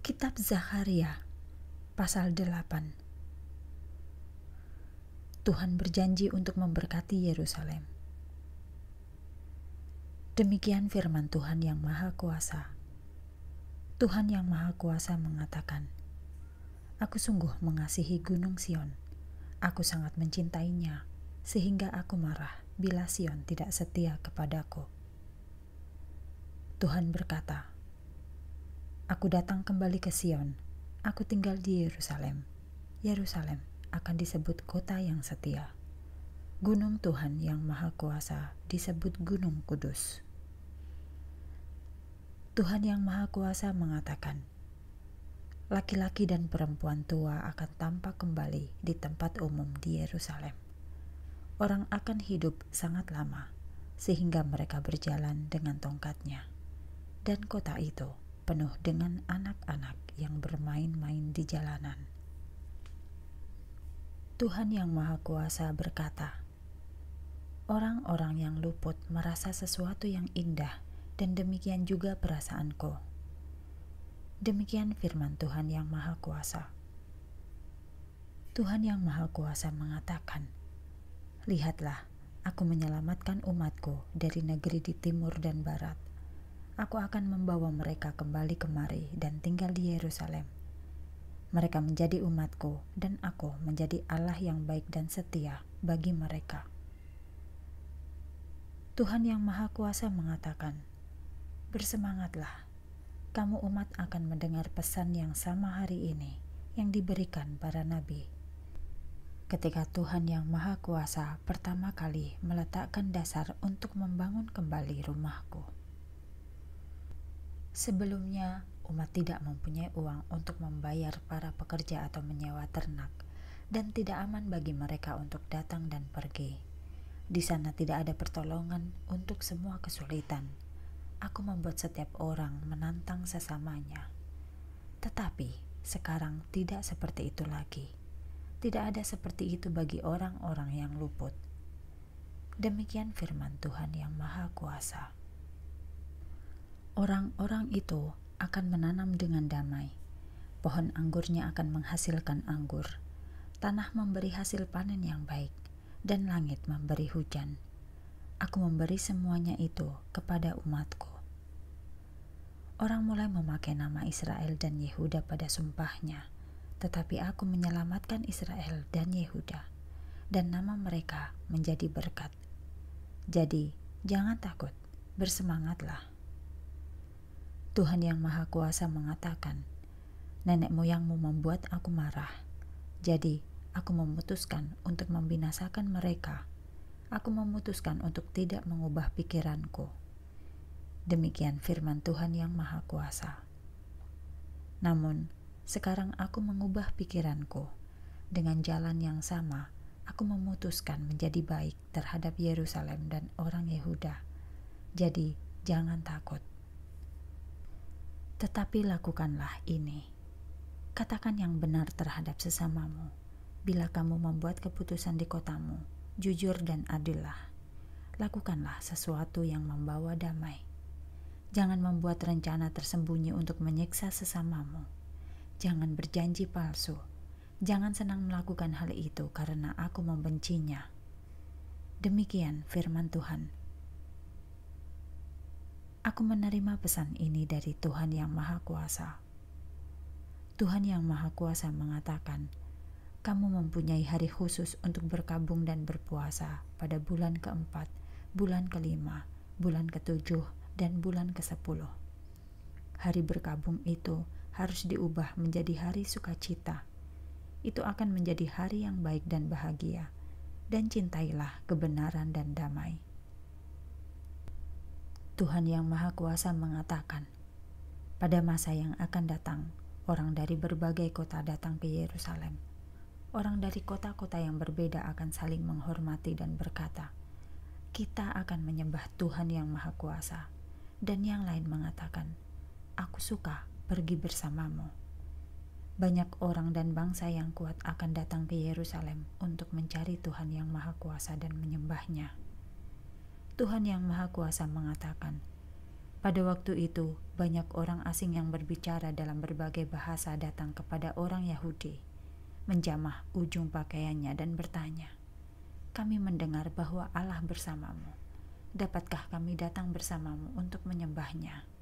Kitab Zakaria pasal 8 Tuhan berjanji untuk memberkati Yerusalem. Demikian firman Tuhan yang Maha Kuasa. Tuhan yang Maha Kuasa mengatakan, Aku sungguh mengasihi Gunung Sion. Aku sangat mencintainya, sehingga aku marah bila Sion tidak setia kepadaku. Tuhan berkata, Aku datang kembali ke Sion. Aku tinggal di Yerusalem. Yerusalem akan disebut kota yang setia. Gunung Tuhan yang Maha Kuasa disebut Gunung Kudus. Tuhan yang Maha Kuasa mengatakan, "Laki-laki dan perempuan tua akan tampak kembali di tempat umum di Yerusalem. Orang akan hidup sangat lama, sehingga mereka berjalan dengan tongkatnya, dan kota itu." penuh dengan anak-anak yang bermain-main di jalanan. Tuhan Yang Maha Kuasa berkata, "Orang-orang yang luput merasa sesuatu yang indah, dan demikian juga perasaanku." Demikian firman Tuhan Yang Maha Kuasa. Tuhan Yang Maha Kuasa mengatakan, "Lihatlah, Aku menyelamatkan umatku dari negeri di timur dan barat aku akan membawa mereka kembali kemari dan tinggal di Yerusalem. Mereka menjadi umatku, dan aku menjadi Allah yang baik dan setia bagi mereka. Tuhan Yang Maha Kuasa mengatakan, "Bersemangatlah, kamu umat akan mendengar pesan yang sama hari ini yang diberikan para nabi." Ketika Tuhan Yang Maha Kuasa pertama kali meletakkan dasar untuk membangun kembali rumahku. Sebelumnya, umat tidak mempunyai uang untuk membayar para pekerja atau menyewa ternak, dan tidak aman bagi mereka untuk datang dan pergi. Di sana tidak ada pertolongan untuk semua kesulitan. Aku membuat setiap orang menantang sesamanya. Tetapi sekarang tidak seperti itu lagi. Tidak ada seperti itu bagi orang-orang yang luput. Demikian firman Tuhan yang Maha Kuasa. Orang-orang itu akan menanam dengan damai. Pohon anggurnya akan menghasilkan anggur. Tanah memberi hasil panen yang baik, dan langit memberi hujan. Aku memberi semuanya itu kepada umatku. Orang mulai memakai nama Israel dan Yehuda pada sumpahnya, tetapi aku menyelamatkan Israel dan Yehuda, dan nama mereka menjadi berkat. Jadi, jangan takut, bersemangatlah. Tuhan Yang Maha Kuasa mengatakan, "Nenek moyangmu membuat aku marah, jadi aku memutuskan untuk membinasakan mereka. Aku memutuskan untuk tidak mengubah pikiranku." Demikian firman Tuhan Yang Maha Kuasa. Namun, sekarang aku mengubah pikiranku dengan jalan yang sama aku memutuskan menjadi baik terhadap Yerusalem dan orang Yehuda. Jadi, jangan takut. Tetapi lakukanlah ini. Katakan yang benar terhadap sesamamu. Bila kamu membuat keputusan di kotamu, jujur dan adillah. Lakukanlah sesuatu yang membawa damai. Jangan membuat rencana tersembunyi untuk menyiksa sesamamu. Jangan berjanji palsu. Jangan senang melakukan hal itu karena aku membencinya. Demikian firman Tuhan Aku menerima pesan ini dari Tuhan Yang Maha Kuasa. Tuhan Yang Maha Kuasa mengatakan, "Kamu mempunyai hari khusus untuk berkabung dan berpuasa pada bulan keempat, bulan kelima, bulan ketujuh, dan bulan ke sepuluh. Hari berkabung itu harus diubah menjadi hari sukacita. Itu akan menjadi hari yang baik dan bahagia, dan cintailah kebenaran dan damai." Tuhan Yang Maha Kuasa mengatakan, "Pada masa yang akan datang, orang dari berbagai kota datang ke Yerusalem. Orang dari kota-kota yang berbeda akan saling menghormati dan berkata, 'Kita akan menyembah Tuhan Yang Maha Kuasa.'" Dan yang lain mengatakan, "Aku suka pergi bersamamu." Banyak orang dan bangsa yang kuat akan datang ke Yerusalem untuk mencari Tuhan Yang Maha Kuasa dan menyembahnya. Tuhan Yang Maha Kuasa mengatakan, "Pada waktu itu, banyak orang asing yang berbicara dalam berbagai bahasa datang kepada orang Yahudi, menjamah ujung pakaiannya dan bertanya, 'Kami mendengar bahwa Allah bersamamu. Dapatkah kami datang bersamamu untuk menyembahnya?'"